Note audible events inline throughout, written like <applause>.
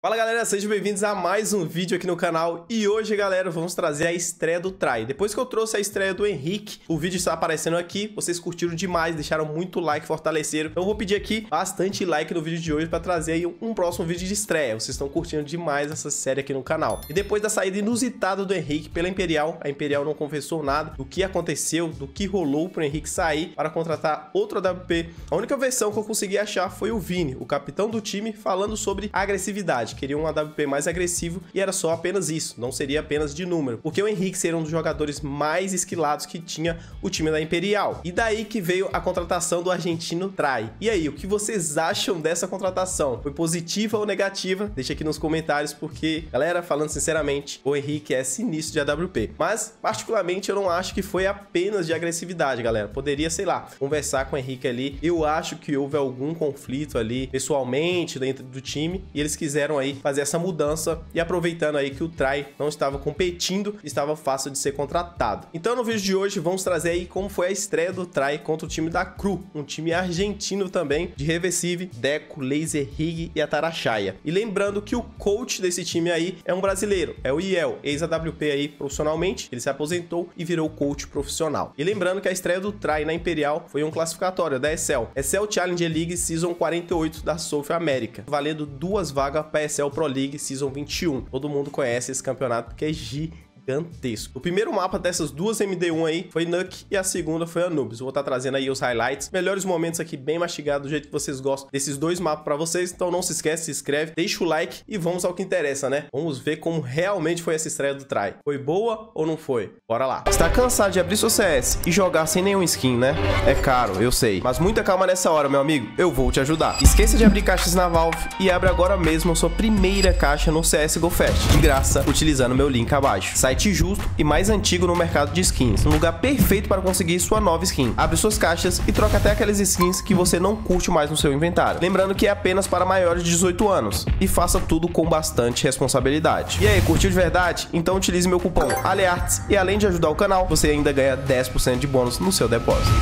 Fala galera, sejam bem-vindos a mais um vídeo aqui no canal e hoje galera vamos trazer a estreia do Trai. Depois que eu trouxe a estreia do Henrique, o vídeo está aparecendo aqui, vocês curtiram demais, deixaram muito like, fortaleceram. Então eu vou pedir aqui bastante like no vídeo de hoje para trazer aí um próximo vídeo de estreia. Vocês estão curtindo demais essa série aqui no canal. E depois da saída inusitada do Henrique pela Imperial, a Imperial não confessou nada do que aconteceu, do que rolou para o Henrique sair para contratar outro AWP. A única versão que eu consegui achar foi o Vini, o capitão do time, falando sobre agressividade queria um AWP mais agressivo e era só apenas isso, não seria apenas de número, porque o Henrique seria um dos jogadores mais esquilados que tinha o time da Imperial. E daí que veio a contratação do argentino Trai. E aí, o que vocês acham dessa contratação? Foi positiva ou negativa? Deixa aqui nos comentários, porque, galera, falando sinceramente, o Henrique é sinistro de AWP. Mas, particularmente, eu não acho que foi apenas de agressividade, galera. Poderia, sei lá, conversar com o Henrique ali. Eu acho que houve algum conflito ali, pessoalmente, dentro do time, e eles quiseram aí fazer essa mudança e aproveitando aí que o Trai não estava competindo, estava fácil de ser contratado. Então no vídeo de hoje vamos trazer aí como foi a estreia do Trai contra o time da Cru, um time argentino também, de Reversive, Deco, Laser Rig e Ataraxaia. E lembrando que o coach desse time aí é um brasileiro, é o Iel, ex-AWP aí profissionalmente, ele se aposentou e virou coach profissional. E lembrando que a estreia do Trai na Imperial foi um classificatório da Excel, Excel Challenger League Season 48 da South America, valendo duas vagas para é o Pro League Season 21. Todo mundo conhece esse campeonato porque é gigante gigantesco. O primeiro mapa dessas duas MD1 aí foi Nuk e a segunda foi Anubis. Vou estar tá trazendo aí os highlights, melhores momentos aqui bem mastigado, do jeito que vocês gostam desses dois mapas para vocês. Então não se esquece, se inscreve, deixa o like e vamos ao que interessa, né? Vamos ver como realmente foi essa estreia do Try. Foi boa ou não foi? Bora lá. Está cansado de abrir seu CS e jogar sem nenhum skin, né? É caro, eu sei. Mas muita calma nessa hora, meu amigo. Eu vou te ajudar. Esqueça de abrir caixas na Valve e abre agora mesmo a sua primeira caixa no CSGO Fest. De graça, utilizando meu link abaixo. Site justo e mais antigo no mercado de skins, um lugar perfeito para conseguir sua nova skin. Abre suas caixas e troca até aquelas skins que você não curte mais no seu inventário. Lembrando que é apenas para maiores de 18 anos e faça tudo com bastante responsabilidade. E aí, curtiu de verdade? Então utilize meu cupom ALEARTES e além de ajudar o canal, você ainda ganha 10% de bônus no seu depósito.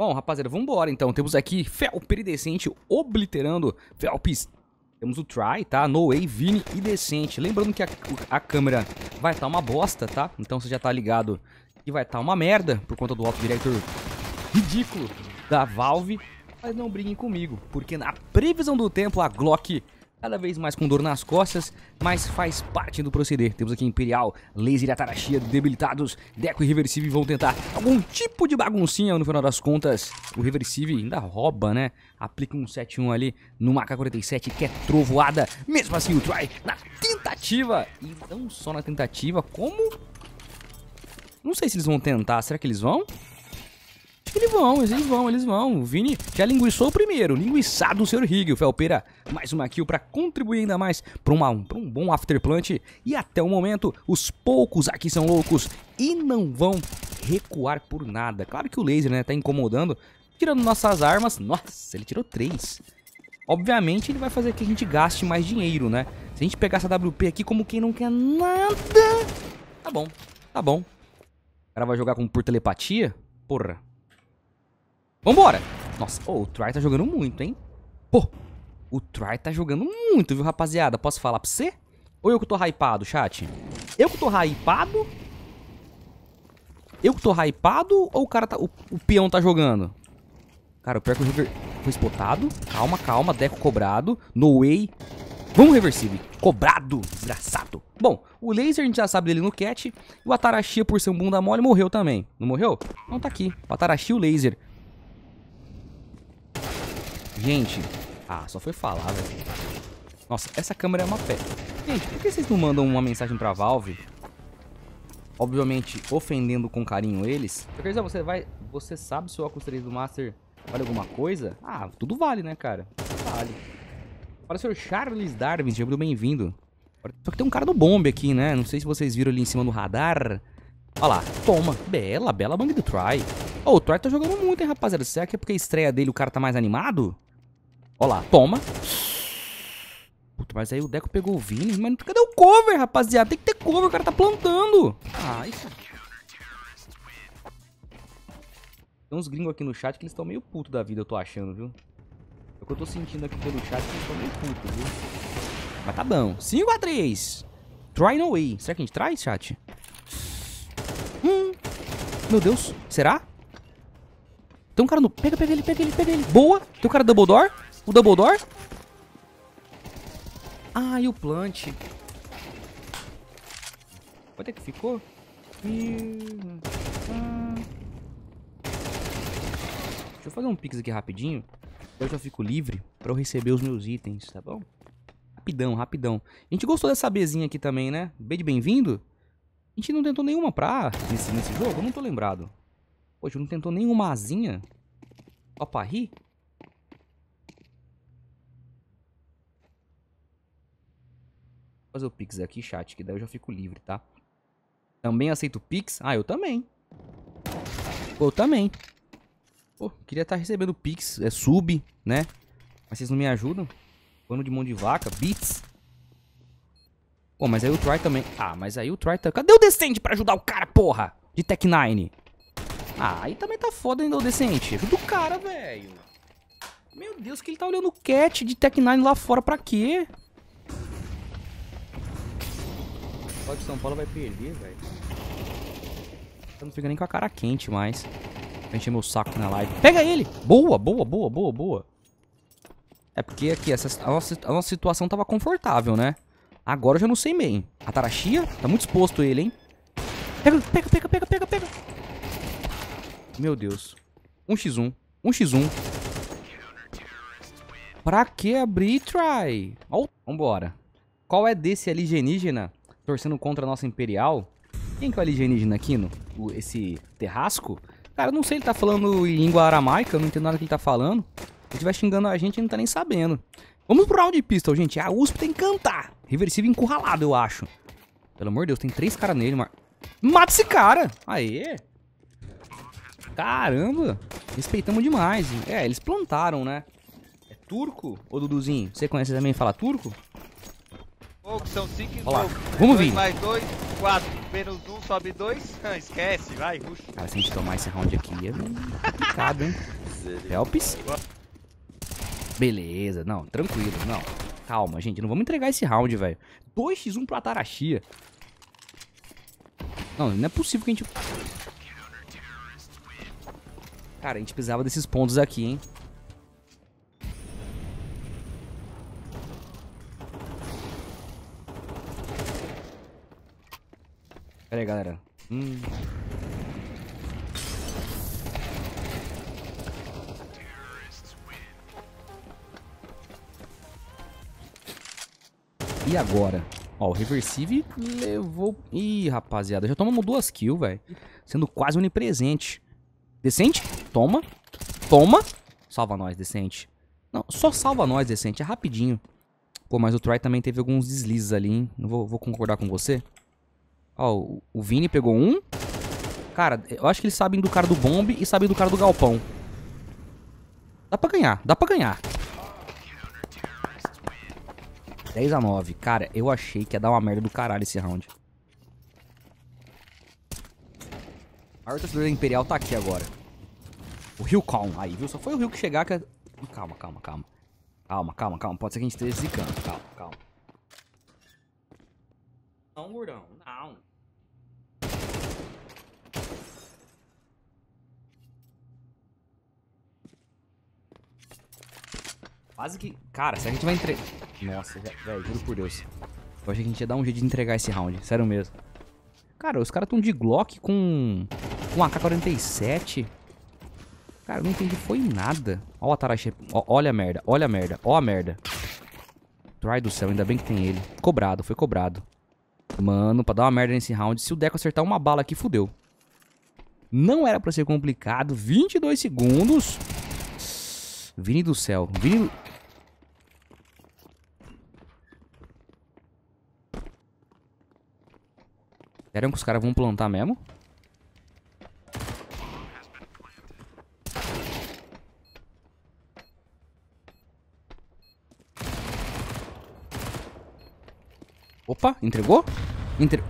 Bom, rapaziada, vambora então. Temos aqui Felp Decente obliterando Felps. Temos o Try, tá? No Way, Vini e Decente. Lembrando que a, a câmera vai estar tá uma bosta, tá? Então você já tá ligado que vai estar tá uma merda por conta do diretor ridículo da Valve. Mas não briguem comigo, porque na previsão do tempo a Glock cada vez mais com dor nas costas, mas faz parte do proceder. Temos aqui Imperial, Laser e Atarachia debilitados, Deco e Reversive vão tentar algum tipo de baguncinha, no final das contas, o Reversive ainda rouba, né? Aplica um 7-1 ali no AK-47, que é trovoada, mesmo assim o Try na tentativa, e não só na tentativa, como... Não sei se eles vão tentar, será que eles vão? Eles vão, eles vão, eles vão. O Vini já linguiçou o primeiro, linguiçado o Sr. Higgy. O Felpeira, mais uma kill para contribuir ainda mais para um, um bom afterplant. E até o momento, os poucos aqui são loucos e não vão recuar por nada. Claro que o laser, né, tá incomodando. Tirando nossas armas, nossa, ele tirou três. Obviamente ele vai fazer que a gente gaste mais dinheiro, né? Se a gente pegar essa WP aqui como quem não quer nada... Tá bom, tá bom. O cara vai jogar com por telepatia? Porra. Vambora! Nossa, o Try tá jogando muito, hein? Pô, o Try tá jogando muito, viu, rapaziada? Posso falar pra você? Ou eu que tô hypado, chat? Eu que tô hypado? Eu que tô hypado ou o cara tá... O, o peão tá jogando? Cara, o pior que o River foi spotado. Calma, calma. Deco cobrado. No way. Vamos reversível. Cobrado. Desgraçado. Bom, o laser a gente já sabe dele no cat. E o Atarashi, por ser um bunda mole, morreu também. Não morreu? Não tá aqui. O Atarashi e o laser. Gente, ah, só foi falado. Nossa, essa câmera é uma pé. Gente, por que vocês não mandam uma mensagem pra Valve? Obviamente, ofendendo com carinho eles. Porque já você vai. Você sabe se o óculos 3 do Master vale alguma coisa? Ah, tudo vale, né, cara? vale. Para o senhor Charles Darwin, seja bem-vindo. Só que tem um cara do bombe aqui, né? Não sei se vocês viram ali em cima no radar. Olha lá, toma. Bela, bela bang do Try. Ô, oh, o Try tá jogando muito, hein, rapaziada? Será que é porque a estreia dele o cara tá mais animado? Olha lá, toma. Puta, mas aí o Deco pegou o Vini. Mas cadê o cover, rapaziada? Tem que ter cover, o cara tá plantando. Ah, isso... Tem uns gringos aqui no chat que eles estão meio puto da vida, eu tô achando, viu? É o que eu tô sentindo aqui pelo chat é que eles estão meio puto, viu? Mas tá bom. 5x3. Try no way. Será que a gente traz, chat? Hum. Meu Deus. Será? Tem um cara no... Pega, pega ele, pega ele, pega ele. Boa. Tem um cara double door. O Dumbledore? Ah, e o Plant. Quanto é que ficou? Deixa eu fazer um pix aqui rapidinho. Eu já fico livre pra eu receber os meus itens, tá bom? Rapidão, rapidão. A gente gostou dessa Bzinha aqui também, né? B de bem-vindo. A gente não tentou nenhuma pra... Nesse, nesse jogo? Eu não tô lembrado. Poxa, não tentou nenhuma asinha. Opa, ri? fazer o Pix aqui, chat, que daí eu já fico livre, tá? Também aceito Pix? Ah, eu também. Eu também. Pô, queria estar tá recebendo Pix, é sub, né? Mas vocês não me ajudam? Pano de mão de vaca, bits. Pô, mas aí o Try também... Ah, mas aí o Try... Tá... Cadê o Descend pra ajudar o cara, porra? De Tech 9. Ah, aí também tá foda ainda o Descend. Ajuda é o cara, velho. Meu Deus, que ele tá olhando o cat de Tech 9 lá fora pra quê? Só São Paulo vai perder, velho. Eu não fico nem com a cara quente mais. Pra encher meu saco na live. Pega ele! Boa, boa, boa, boa, boa. É porque aqui essa, a, nossa, a nossa situação tava confortável, né? Agora eu já não sei bem. A Tarachia? tá muito exposto ele, hein? Pega, pega, pega, pega, pega, pega. Meu Deus. 1x1. 1x1. Pra que abrir try? Oh, vambora. Qual é desse alienígena torcendo contra a nossa Imperial. Quem que é o alienígena aqui, no, o, esse terrasco? Cara, eu não sei, ele tá falando em língua aramaica, eu não entendo nada que ele tá falando. Ele estiver xingando a gente ele não tá nem sabendo. Vamos pro round de pistol, gente. A USP tem que cantar. Reversível encurralado, eu acho. Pelo amor de Deus, tem três caras nele, mar... Mata esse cara! Aê! Caramba! Respeitamos demais. É, eles plantaram, né? É turco? Ô, Duduzinho, você conhece também fala turco? São 5 e Olha lá. Vamos vir. Mais 2, 4. Menos 1, um, sobe 2. <laughs> Ah, esquece, vai, ruxa. Cara, se a gente tomar esse round aqui é complicado, hein? Helps. Beleza, não, tranquilo, não. Calma, gente, não vamos entregar esse round, velho. 2x1 pro Ataraxia. Não, não é possível que a gente... Cara, a gente precisava desses pontos aqui, hein? aí, galera. Hum. E agora? Ó, o Reversive levou... Ih, rapaziada, já tomamos duas kills, velho. Sendo quase onipresente. Decente? Toma. Toma. Salva nós, Decente. Não, só salva nós, Decente. É rapidinho. Pô, mas o Try também teve alguns deslizes ali, hein? Não vou, vou concordar com você. Ó, o, Vini pegou um. Cara, eu acho que eles sabem do cara do bombe e sabem do cara do galpão. Dá pra ganhar, dá pra ganhar. 10 a 9. Cara, eu achei que ia dar uma merda do caralho esse round. A torcedora Imperial tá aqui agora. O Rio Calm aí, viu? Só foi o Rio que chegar que... É- calma, calma, calma. Calma, calma, calma. Pode ser que a gente esteja zicando. Calma, calma. Não, gordão. Não. Quase que... Cara, se a gente vai entregar... Nossa, velho, juro por Deus. Eu achei que a gente ia dar um jeito de entregar esse round, sério mesmo. Cara, os caras estão de Glock com... Com AK-47. Cara, não entendi, foi nada. Ó o Atarashi. Ó, olha a merda, olha a merda, ó a merda. Try do céu, ainda bem que tem ele. Cobrado, foi cobrado. Mano, pra dar uma merda nesse round, se o Deco acertar uma bala aqui, fudeu. Não era pra ser complicado. 22 segundos. Vini do céu. Vini... Sério que os caras vão plantar mesmo? Opa, entregou? Entre...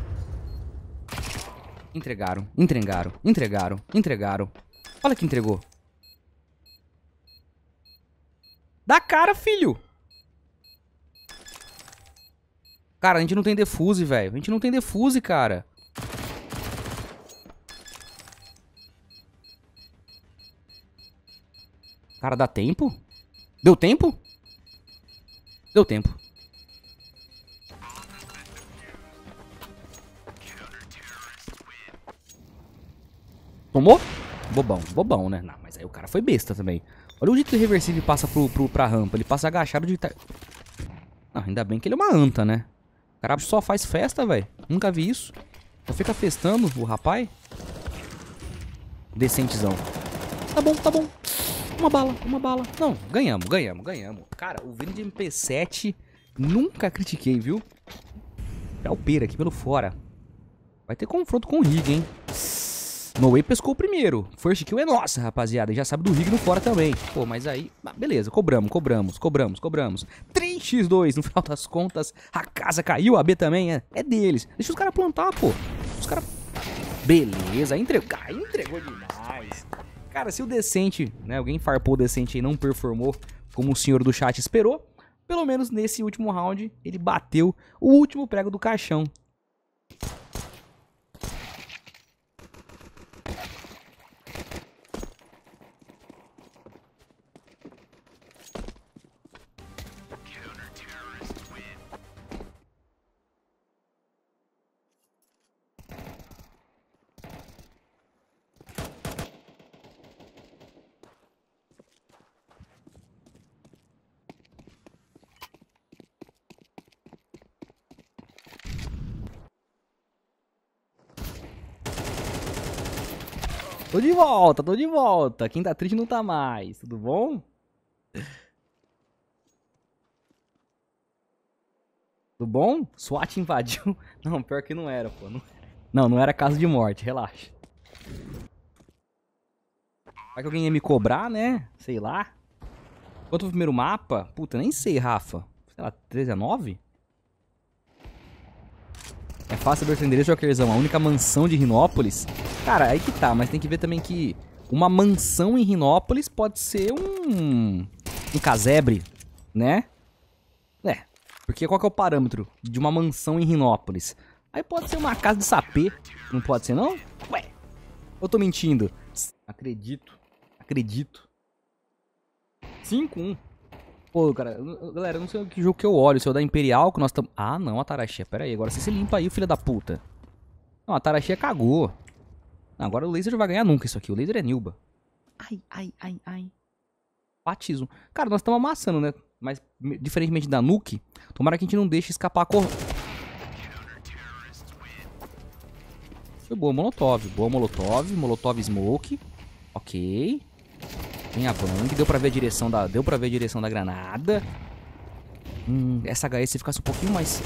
Entregaram, entregaram, entregaram, entregaram. Olha que entregou. Dá cara, filho! Cara, a gente não tem defuse, velho. A gente não tem defuse, cara. Cara, dá tempo? Deu tempo? Deu tempo. Tomou? Bobão, bobão, né? Não, mas aí o cara foi besta também. Olha o jeito que o reversível passa pro, pro, pra rampa. Ele passa agachado de... Não, ainda bem que ele é uma anta, né? O cara só faz festa, velho. Nunca vi isso. Só fica festando o rapaz. Decentezão. Tá bom, tá bom. Uma bala, uma bala. Não, ganhamos, ganhamos, ganhamos. Cara, o Vini de MP7 nunca critiquei, viu? é o Pera aqui pelo fora. Vai ter confronto com o Rig, hein? Noe pescou primeiro. First kill é nossa, rapaziada. Já sabe do Rig no fora também. Pô, mas aí... Ah, beleza, cobramos, cobramos, cobramos, cobramos. 3x2, no <laughs> final das contas. A casa caiu, a B também é, é deles. Deixa os caras plantar, pô. Os caras... Beleza, entregou. Ah, entregou demais. Cara, se o decente, né, alguém farpou o decente e não performou como o senhor do chat esperou, pelo menos nesse último round ele bateu o último prego do caixão. Tô de volta, tô de volta. Quem tá triste não tá mais, tudo bom? Tudo bom? SWAT invadiu. <laughs> Não, pior que não era, pô. Não, não, não era caso de morte, relaxa. Será que alguém ia me cobrar, né? Sei lá. Quanto o primeiro mapa? Puta, nem sei, Rafa. Sei lá, 9? É fácil abrir o endereço, Jokerzão. A única mansão de Rinópolis. Cara, aí que tá, mas tem que ver também que uma mansão em Rinópolis pode ser um. um casebre, né? É. Porque qual que é o parâmetro de uma mansão em Rinópolis? Aí pode ser uma casa de sapê. Não pode ser, não? Ué. Eu tô mentindo. Acredito. Acredito. 5-1. Pô, cara, galera, eu não sei que jogo que eu olho. Se eu é da Imperial, que nós estamos. Ah, não, a Tarachia. pera aí. Agora você se limpa aí, filha da puta. Não, a Tarachia cagou. Não, agora o laser não vai ganhar nunca isso aqui. O laser é Nilba. Ai, ai, ai, ai. Batismo. Cara, nós estamos amassando, né? Mas, diferentemente da Nuke, tomara que a gente não deixe escapar a cor... Foi boa, Molotov. Boa, Molotov. Molotov Smoke. Ok tem a Bang. Deu pra ver a direção da, deu pra ver a direção da granada. Hum, essa HS se ficasse um pouquinho mais...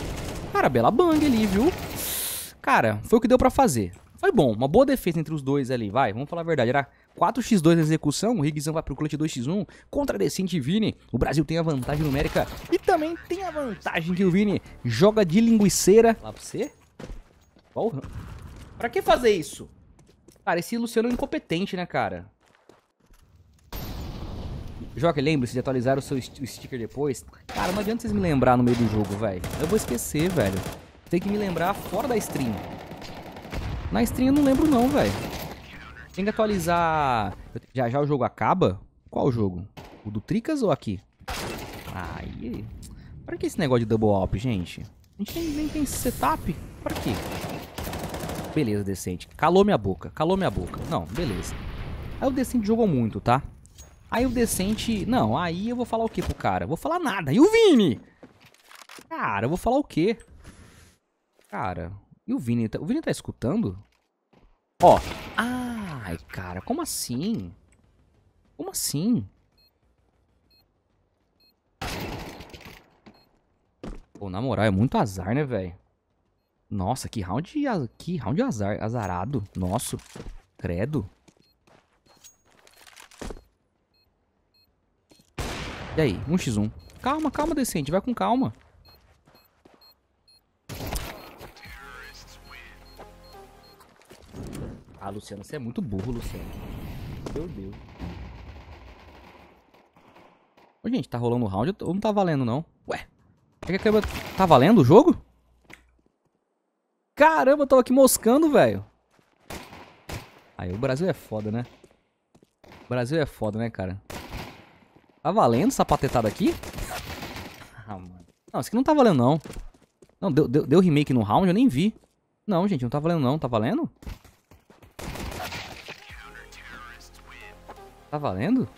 Cara, bela Bang ali, viu? Cara, foi o que deu pra fazer. Foi bom, uma boa defesa entre os dois ali, vai, vamos falar a verdade. Era 4x2 na execução, o Riggsão vai pro clutch 2x1 contra Decente e Vini. O Brasil tem a vantagem numérica e também tem a vantagem que o Vini joga de linguiceira. Lá pra você? Porra. Pra que fazer isso? Cara, esse Luciano é incompetente, né, cara? Joca, lembre-se de atualizar o seu sticker depois. Cara, não adianta vocês me lembrar no meio do jogo, velho. Eu vou esquecer, velho. Tem que me lembrar fora da stream. Na stream eu não lembro não, velho. Tem que atualizar... Já já o jogo acaba? Qual jogo? O do Tricas ou aqui? Aí... Pra que esse negócio de double up, gente? A gente nem, nem tem setup. Pra quê? Beleza, Decente. Calou minha boca. Calou minha boca. Não, beleza. Aí o Decente jogou muito, tá? Aí o decente. Não, aí eu vou falar o que pro cara? Vou falar nada. E o Vini? Cara, eu vou falar o quê? Cara, e o Vini? Tá, o Vini tá escutando? Ó. Ai, cara, como assim? Como assim? Pô, na moral, é muito azar, né, velho? Nossa, que round, que round azar, azarado. Nosso. Credo. E aí, 1x1. Calma, calma, decente. Vai com calma. Ah, Luciano, você é muito burro, Luciano. Meu Deus. Ô, gente, tá rolando o round ou não tá valendo, não? Ué, Será é que a câmera... Tá valendo o jogo? Caramba, eu tava aqui moscando, velho. Aí, o Brasil é foda, né? O Brasil é foda, né, cara? Tá valendo essa patetada aqui? Ah, mano. Não, isso aqui não tá valendo, não. Não, deu, deu, deu remake no round, eu nem vi. Não, gente, não tá valendo, não. Tá valendo? Tá valendo?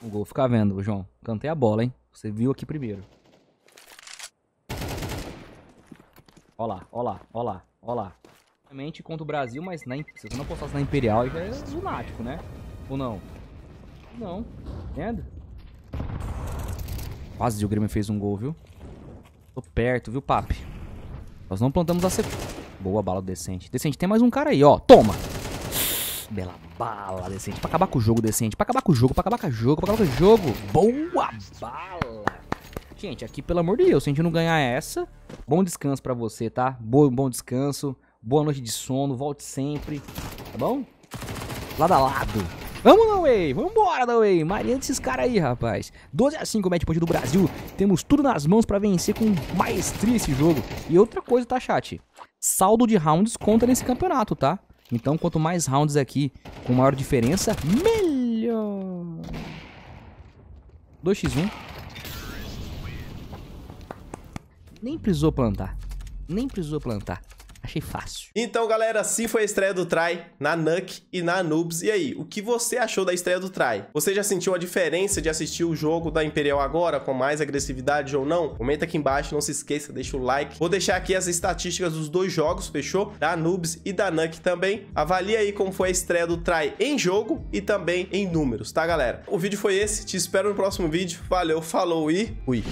O gol ficar vendo, João. Cantei a bola, hein? Você viu aqui primeiro. Ó lá, ó lá, ó lá, ó lá. Realmente contra o Brasil, mas na, se você não apostasse na Imperial, já é lunático, né? Ou não? Não. Entende? Quase o Grêmio fez um gol, viu? Tô perto, viu, papi? Nós não plantamos a sequência. Boa bala do Decente. Decente, tem mais um cara aí, ó. Toma! Bela bala, Decente. Pra acabar com o jogo, Decente. Pra acabar com o jogo, pra acabar com o jogo, pra acabar com o jogo. Boa bala! Gente, aqui, pelo amor de Deus, se a gente não ganhar essa, bom descanso pra você, tá? Bom, bom descanso, boa noite de sono, volte sempre, tá bom? Lado a lado. Vamos, Noway! Vambora, Noway! Maria desses caras aí, rapaz. 12 a 5 o match point do Brasil. Temos tudo nas mãos pra vencer com maestria esse jogo. E outra coisa, tá, chat? Saldo de rounds conta nesse campeonato, tá? Então, quanto mais rounds aqui, com maior diferença, melhor. 2x1. Nem precisou plantar. Nem precisou plantar. Achei fácil. Então, galera, assim foi a estreia do Try na NUC e na Noobs. E aí, o que você achou da estreia do Try? Você já sentiu a diferença de assistir o jogo da Imperial agora, com mais agressividade ou não? Comenta aqui embaixo, não se esqueça, deixa o like. Vou deixar aqui as estatísticas dos dois jogos, fechou? Da Noobs e da NUC também. Avalie aí como foi a estreia do Try em jogo e também em números, tá, galera? O vídeo foi esse, te espero no próximo vídeo. Valeu, falou e fui!